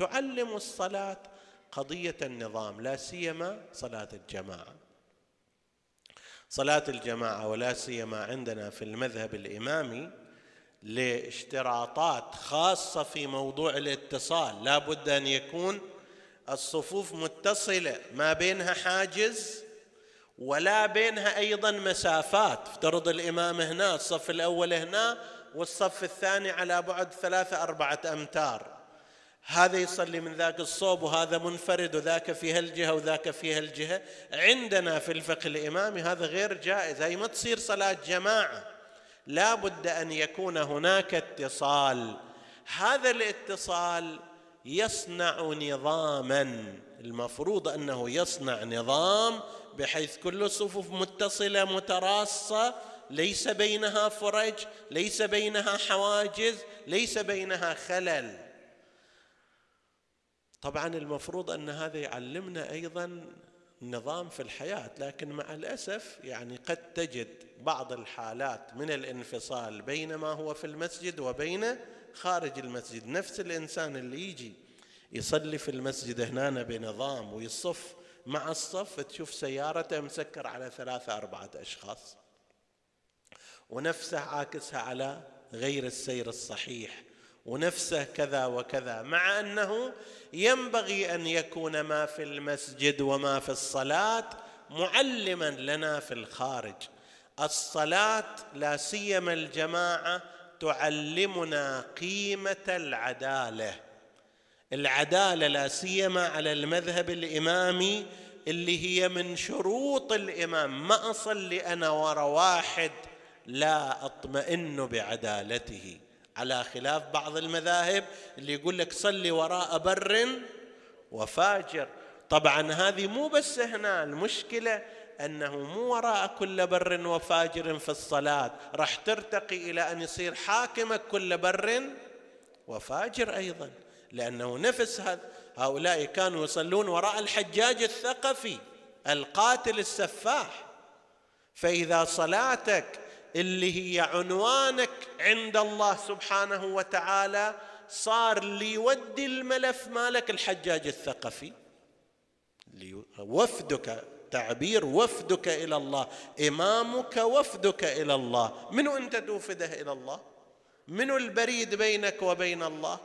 تعلم الصلاه قضيه النظام لا سيما صلاه الجماعه صلاه الجماعه ولا سيما عندنا في المذهب الامامي لاشتراطات خاصه في موضوع الاتصال لا بد ان يكون الصفوف متصله ما بينها حاجز ولا بينها ايضا مسافات افترض الامام هنا الصف الاول هنا والصف الثاني على بعد ثلاثه اربعه امتار هذا يصلي من ذاك الصوب وهذا منفرد وذاك في هالجهة وذاك في هالجهة عندنا في الفقه الإمامي هذا غير جائز هي ما تصير صلاة جماعة لا بد أن يكون هناك اتصال هذا الاتصال يصنع نظاما المفروض أنه يصنع نظام بحيث كل الصفوف متصلة متراصة ليس بينها فرج ليس بينها حواجز ليس بينها خلل طبعا المفروض ان هذا يعلمنا ايضا نظام في الحياه لكن مع الاسف يعني قد تجد بعض الحالات من الانفصال بين ما هو في المسجد وبين خارج المسجد نفس الانسان اللي يجي يصلي في المسجد هنا بنظام ويصف مع الصف تشوف سيارته مسكر على ثلاثة أربعة أشخاص ونفسه عاكسها على غير السير الصحيح ونفسه كذا وكذا مع انه ينبغي ان يكون ما في المسجد وما في الصلاه معلما لنا في الخارج الصلاه لا سيما الجماعه تعلمنا قيمه العداله العداله لا سيما على المذهب الامامي اللي هي من شروط الامام ما اصلي انا ورا واحد لا اطمئن بعدالته على خلاف بعض المذاهب اللي يقول لك صلي وراء بر وفاجر طبعا هذه مو بس هنا المشكله انه مو وراء كل بر وفاجر في الصلاه راح ترتقي الى ان يصير حاكمك كل بر وفاجر ايضا لانه نفس هؤلاء كانوا يصلون وراء الحجاج الثقفي القاتل السفاح فاذا صلاتك اللي هي عنوانك عند الله سبحانه وتعالى صار ليودي الملف مالك الحجاج الثقفي وفدك تعبير وفدك الى الله امامك وفدك الى الله من انت توفده الى الله من البريد بينك وبين الله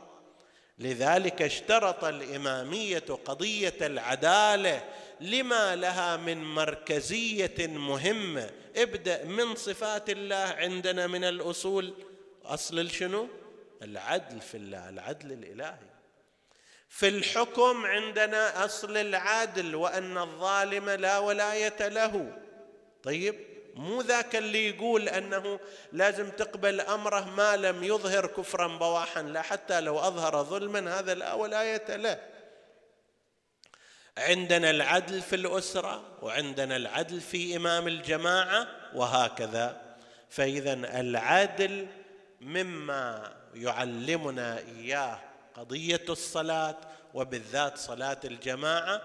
لذلك اشترط الاماميه قضيه العداله لما لها من مركزيه مهمه ابدا من صفات الله عندنا من الاصول اصل الشنو العدل في الله العدل الالهي في الحكم عندنا اصل العدل وان الظالم لا ولايه له طيب مو ذاك اللي يقول أنه لازم تقبل أمره ما لم يظهر كفرا بواحا لا حتى لو أظهر ظلما هذا لا ولا له عندنا العدل في الأسرة وعندنا العدل في إمام الجماعة وهكذا فإذا العدل مما يعلمنا إياه قضية الصلاة وبالذات صلاة الجماعة